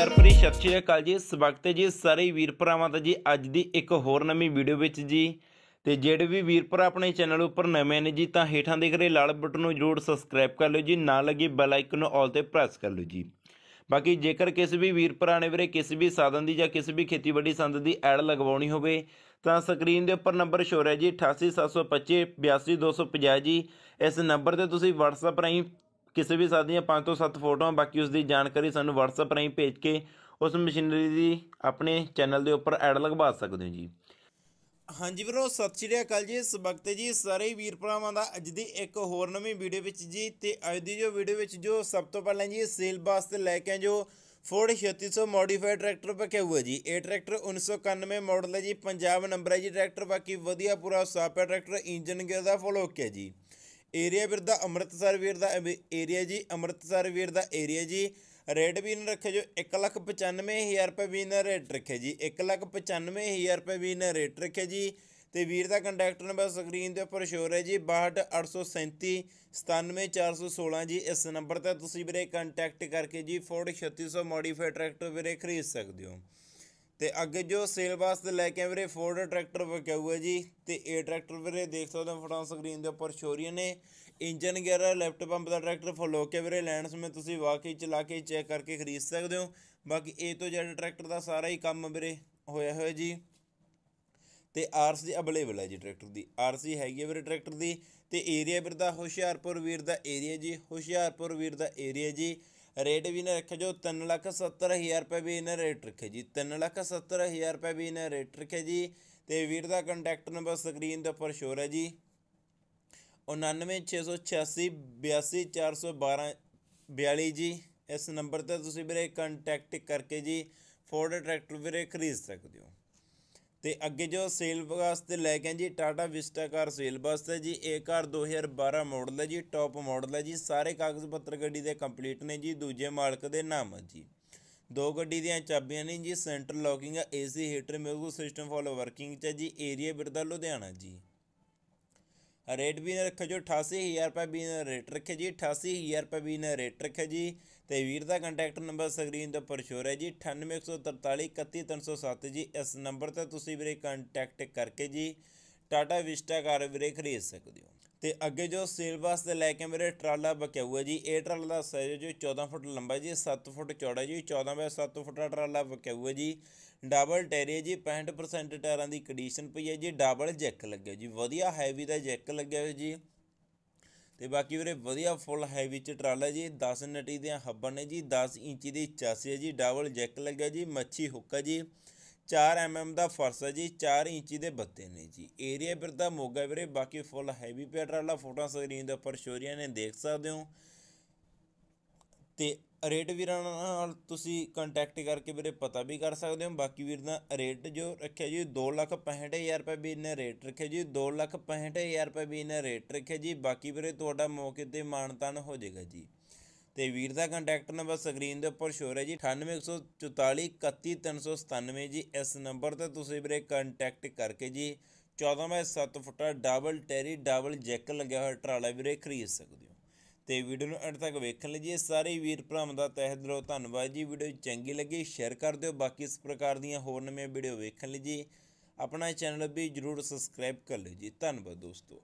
ਪਿਆਰ ਭਰੀ ਸਤਿ ਸ਼੍ਰੀ ਅਕਾਲ ਜੀ ਸਵਾਗਤ ਹੈ ਜੀ ਸਾਰੇ ਵੀਰ ਭਰਾਵਾਂ ਦਾ ਜੀ ਅੱਜ ਦੀ ਇੱਕ ਹੋਰ ਨਵੀਂ ਵੀਡੀਓ ਵਿੱਚ ਜੀ ਤੇ ਜਿਹੜੇ ਵੀ ਵੀਰ ਭਰਾ ਆਪਣੇ ਚੈਨਲ ਉੱਪਰ ਨਵੇਂ ਨੇ ਜੀ ਤਾਂ ਹੇਠਾਂ ਦੇਖ ਰਹੇ ਲਾਲ ਬਟਨ ਨੂੰ ਜਰੂਰ ਸਬਸਕ੍ਰਾਈਬ ਕਰ ਲਿਓ ਜੀ ਨਾਲ ਲੱਗੇ ਬੈਲ ਆਈਕਨ ਨੂੰ ਆਲ ਤੇ ਪ੍ਰੈਸ ਕਰ ਲਿਓ ਜੀ ਬਾਕੀ ਜੇਕਰ ਕਿਸੇ ਵੀ ਵੀਰ ਭਰਾ ਨੇ ਵੀਰੇ ਕਿਸੇ ਵੀ ਸਾਧਨ ਦੀ ਜਾਂ ਕਿਸੇ ਵੀ ਖੇਤੀਬਾੜੀ ਸੰਦ ਦੀ ਐਡ ਲਗਵਾਉਣੀ ਹੋਵੇ ਤਾਂ ਸਕਰੀਨ ਦੇ ਉੱਪਰ ਨੰਬਰ ਸ਼ੋਰ ਹੈ ਜੀ 88725 82250 ਜੀ ਇਸ ਨੰਬਰ ਤੇ ਤੁਸੀਂ WhatsApp ਰਾਹੀਂ ਕਿਸੇ ਵੀ ਸਾਥੀ ਦੀਆਂ 5 ਤੋਂ 7 ਫੋਟੋਆਂ ਬਾਕੀ ਉਸ ਦੀ ਜਾਣਕਾਰੀ ਸਾਨੂੰ WhatsApp ਰਾਹੀਂ ਭੇਜ ਕੇ ਉਸ ਮਸ਼ੀਨਰੀ ਦੀ ਆਪਣੇ ਚੈਨਲ ਦੇ ਉੱਪਰ ਐਡ ਲਗਵਾ ਸਕਦੇ ਹੋ ਜੀ ਹਾਂਜੀ ਵੀਰੋ ਸਤਿ ਸ਼੍ਰੀ ਅਕਾਲ ਜੀ ਇਸ ਵਕਤ ਜੀ ਸਾਰੇ ਵੀਰ ਭਰਾਵਾਂ ਦਾ ਅੱਜ ਦੀ ਇੱਕ ਹੋਰ ਨਵੀਂ ਵੀਡੀਓ ਵਿੱਚ ਜੀ ਤੇ ਅੱਜ ਦੀ ਜੋ ਵੀਡੀਓ ਵਿੱਚ ਜੋ ਸਭ ਤੋਂ ਪਹਿਲਾਂ ਜੀ ਸੇਲ ਵਾਸਤੇ ਲੈ ਕੇ ਜੋ ਫੋਰਡ 3600 ਮੋਡੀਫਾਈਡ ਟਰੈਕਟਰ ਪੱਕਿਆ ਹੋਇਆ ਜੀ ਇਹ ਟਰੈਕਟਰ 1991 ਮਾਡਲ ਹੈ ਜੀ ਪੰਜਾਬ ਨੰਬਰ ਹੈ ਜੀ ਟਰੈਕਟਰ ਬਾਕੀ ਵਧੀਆ ਪੂਰਾ ਸਾਫ ਟਰੈਕਟਰ ਇੰਜਨ ਗੇਅਰ ਦਾ ਫੁੱਲ ਓਕੇ ਜੀ ਏਰੀਆ ਵੀਰ ਦਾ ਅੰਮ੍ਰਿਤਸਰ ਵੀਰ ਦਾ ਏਰੀਆ ਜੀ ਅੰਮ੍ਰਿਤਸਰ ਵੀਰ ਦਾ ਏਰੀਆ ਜੀ ਰੇਟ ਵੀ ਰੱਖੇ ਜੋ 195000 ਰੁਪਏ ਵੀ ਰੇਟ ਰੱਖੇ ਜੀ 195000 ਰੁਪਏ ਵੀ ਰੇਟ ਰੱਖੇ ਜੀ ਤੇ ਵੀਰ ਦਾ ਕੰਟੈਕਟ ਨੰਬਰ ਸਕਰੀਨ ਦੇ ਉੱਪਰ ਸ਼ੋਰ ਹੈ ਜੀ 62837 97416 ਜੀ ਇਸ ਨੰਬਰ ਤੇ ਤੁਸੀਂ ਵੀਰੇ ਕੰਟੈਕਟ ਕਰਕੇ ਜੀ ਫੋਰਡ 3600 ਮੋਡੀਫਾਈਡ ਟਰੈਕਟਰ ਵੀਰੇ ਖਰੀਦ ਸਕਦੇ ਹੋ ਤੇ ਅੱਗੇ ਜੋ ਸੇਲ ਵਾਸਤੇ ਲੈ ਕੇ ਵੀਰੇ ਫੋਰਡ ਟਰੈਕਟਰ ਵਿਕਿਆ ਹੋਇਆ ਜੀ ਤੇ ਇਹ ਟਰੈਕਟਰ ਵੀਰੇ ਦੇਖ ਸਕਦੇ ਹੋ ਫਟਾਂ ਸਕਰੀਨ ਦੇ ਉੱਪਰ ਸ਼ੋਰੀਆਂ ਨੇ ਇੰਜਨ ਗੇਅਰ ਲੈਫਟ ਪੰਪ ਦਾ ਟਰੈਕਟਰ ਫੁੱਲ ਹੋ ਕੇ ਵੀਰੇ ਲੈਣ ਸਮੇਂ ਤੁਸੀਂ ਵਾਕਈ ਚਲਾ ਕੇ ਚੈੱਕ ਕਰਕੇ ਖਰੀਦ ਸਕਦੇ ਹੋ ਬਾਕੀ ਇਹ ਤੋਂ ਜਿਹੜਾ ਟਰੈਕਟਰ ਦਾ ਸਾਰਾ ਹੀ ਕੰਮ ਵੀਰੇ ਹੋਇਆ ਹੋਇਆ ਜੀ ਤੇ ਆਰਸੀ ਅਵੇਲੇਬਲ ਹੈ ਜੀ ਟਰੈਕਟਰ ਦੀ ਆਰਸੀ ਹੈਗੀ ਵੀਰੇ ਟਰੈਕਟਰ ਦੀ ਤੇ ਏਰੀਆ ਵੀਰ ਦਾ ਹੁਸ਼ਿਆਰਪੁਰ ਵੀਰ ਦਾ ਏਰੀਆ ਜੀ ਹੁਸ਼ਿਆਰਪੁਰ ਵੀਰ ਦਾ ਏਰੀਆ ਜੀ ਰੇਟ ਵੀ ਨੇ ਰੱਖੇ ਜੋ 370000 ਰੁਪਏ ਵੀ ਇਹਨੇ ਰੇਟ ਰੱਖੇ ਜੀ 370000 ਰੁਪਏ ਵੀ ਇਹਨੇ ਰੇਟ ਰੱਖੇ ਜੀ ਤੇ ਵੀਰ ਦਾ ਕੰਟੈਕਟ ਨੰਬਰ ਸਕਰੀਨ ਦੇ ਉੱਪਰ ਸ਼ੋਰ ਹੈ ਜੀ 9968682412 ਜੀ ਇਸ ਨੰਬਰ ਤੇ ਤੁਸੀਂ ਵੀਰੇ ਕੰਟੈਕਟ ਕਰਕੇ ਜੀ ਫੋਰਡ ਟਰੈਕਟਰ ਵੀਰੇ ਖਰੀਦ ਸਕਦੇ ਹੋ ਤੇ ਅੱਗੇ ਜੋ ਸੇਲ ਬਸ ਤੇ ਲੈ ਕੇ ਜੀ ਟਾਟਾ ਵਿਸਟਾ ਕਾਰ ਸੇਲ ਬਸ ਤੇ ਜੀ ਇਹ ਕਾਰ 2012 ਮਾਡਲ ਹੈ ਜੀ ਟੌਪ ਮਾਡਲ ਹੈ ਜੀ ਸਾਰੇ ਕਾਗਜ਼ ਪੱਤਰ ਗੱਡੀ ਦੇ ਕੰਪਲੀਟ ਨੇ ਜੀ ਦੂਜੇ ਮਾਲਕ ਦੇ ਨਾਮ ਹੈ ਜੀ ਦੋ ਗੱਡੀ ਦੀਆਂ ਚਾਬੀਆਂ ਨੇ ਜੀ ਸੈਂਟਰ ਲੋਕਿੰਗ ਹੈ AC heater music system full working ਚ ਜੀ ਏਰੀਆ ਬਿਰਦਾ ਲੁਧਿਆਣਾ ਜੀ ਰੇਟ ਵੀ ਰੱਖਿਆ ਜੋ 88000 ਰੁਪਏ ਵੀ ਰੇਟ ਰੱਖਿਆ ਜੀ 88000 ਰੁਪਏ ਵੀ ਰੇਟ ਰੱਖਿਆ ਜੀ ਤੇ ਵੀਰ ਦਾ ਕੰਟੈਕਟ ਨੰਬਰ ਸਕਰੀਨ ਤੇ ਉੱਪਰ ਸ਼ੋਰ ਹੈ ਜੀ 9814431307 ਜੀ ਇਸ ਨੰਬਰ ਤੇ ਤੁਸੀਂ ਵੀਰੇ ਕੰਟੈਕਟ ਕਰਕੇ ਜੀ ਟਾਟਾ ਵਿਸਟਾ ਕਾਰ ਵੀਰੇ ਖਰੀਦ ਸਕਦੇ ਹੋ ਤੇ ਅੱਗੇ ਜੋ ਸੇਲ ਬਾਸ ਤੇ ਲੈ ਕੇ ਮੇਰੇ ਟਰਾਲਾ ਬਕਿਆ ਹੋਇਆ ਜੀ ਇਹ ਟਰਾਲਾ ਦਾ ਸਾਈਜ਼ ਜੋ 14 ਫੁੱਟ ਲੰਬਾ ਜੀ 7 ਫੁੱਟ ਚੌੜਾ ਜੀ 14 ਬਾਏ 7 ਫੁੱਟ ਦਾ ਟਰਾਲਾ ਬਕਿਆ ਹੋਇਆ ਜੀ ਡਬਲ ਟੈਰੀ ਜੀ 65% ਟਾਇਰਾਂ ਦੀ ਕੰਡੀਸ਼ਨ ਪਈ ਹੈ ਜੀ ਡਬਲ ਜੈਕ ਲੱਗਿਆ ਜੀ ਵਧੀਆ ਹੈਵੀ ਦਾ ਜੈਕ ਲੱਗਿਆ ਹੋਇਆ ਜੀ ਤੇ ਬਾਕੀ ਵੀਰੇ ਵਧੀਆ ਫੁੱਲ ਹੈਵੀ ਚ ਟਰਾਲਾ ਜੀ 10 ਨਟੀ ਦੇ ਹੱਬਣ ਨੇ ਜੀ 10 ਇੰਚੀ ਦੀ ਚਾਸੀ ਹੈ ਜੀ ਡਬਲ ਜੈਕ ਲੱਗਿਆ ਜੀ ਮੱਛੀ ਹੁੱਕ ਹੈ ਜੀ 4 ਐਮਐਮ ਦਾ ਫਰਸ ਹੈ ਜੀ 4 ਇੰਚੀ ਦੇ ਬੱਤੇ ਨੇ ਜੀ ਏਰੀਆ ਵੀਰ ਦਾ ਮੋਗਾ ਵੀਰੇ ਬਾਕੀ ਫੁੱਲ ਹੈਵੀ ਪਿਆ ਟਰਾਲਾ ਫੋਟੋਆਂ ਸਕਰੀਨ ਦੇ ਉੱਪਰ ਸ਼ੋਰੀਆਂ ਨੇ ਦੇਖ ਸਕਦੇ ਹੋ ਤੇ ਰੇਟ ਵੀਰਾਂ ਨਾਲ ਤੁਸੀਂ ਕੰਟੈਕਟ ਕਰਕੇ ਵੀਰੇ ਪਤਾ ਵੀ ਕਰ ਸਕਦੇ ਹੋ ਬਾਕੀ ਵੀਰ ਦਾ ਰੇਟ ਜੋ ਰੱਖਿਆ ਜੀ 265000 ਰੁਪਏ ਵੀ ਇਹਨੇ ਰੇਟ ਰੱਖਿਆ ਜੀ 265000 ਰੁਪਏ ਵੀ ਇਹਨੇ ਰੇਟ ਰੱਖਿਆ ਜੀ ਬਾਕੀ ਵੀਰੇ ਤੁਹਾਡਾ ਮੌਕੇ ਤੇ ਮਾਨਤਾਨ ਹੋ ਜਾਏਗਾ ਜੀ ਤੇ ਵੀਰ ਦਾ ਕੰਟੈਕਟ ਨੰਬਰ ਸਕਰੀਨ ਦੇ ਉੱਪਰ ਸ਼ੋਰ ਹੈ ਜੀ 9814431397 ਜੀ ਇਸ ਨੰਬਰ ਤੇ ਤੁਸੀਂ ਵੀਰੇ ਕੰਟੈਕਟ ਕਰਕੇ ਜੀ 14 7 ਫੁੱਟਾ ਡਬਲ ਟੈਰੀ ਡਬਲ ਜੈਕ ਲੱਗਿਆ ਹੋਇਆ ਟਰਾਲਾ ਵੀਰੇ ਖਰੀਦ ਸਕਦੇ ਹੋ ਤੇ ਵੀਡੀਓ ਨੂੰ ਅੰਤ ਤੱਕ ਵੇਖਣ ਲਈ ਜੀ ਸਾਰੇ ਵੀਰ ਭਰਾਵਾਂ ਦਾ ਤਹਿ ਦਿਲੋਂ ਧੰਨਵਾਦ ਜੀ ਵੀਡੀਓ ਚੰਗੀ ਲੱਗੀ ਸ਼ੇਅਰ ਕਰ ਦਿਓ ਬਾਕੀ ਇਸ ਪ੍ਰਕਾਰ ਦੀਆਂ ਹੋਰ ਨਵੀਆਂ ਵੀਡੀਓ ਵੇਖਣ ਲਈ ਜੀ ਆਪਣਾ ਚੈਨਲ ਵੀ ਜਰੂਰ ਸਬਸਕ੍ਰਾਈਬ ਕਰ ਲਿਓ ਜੀ ਧੰਨਵਾਦ ਦੋਸਤੋ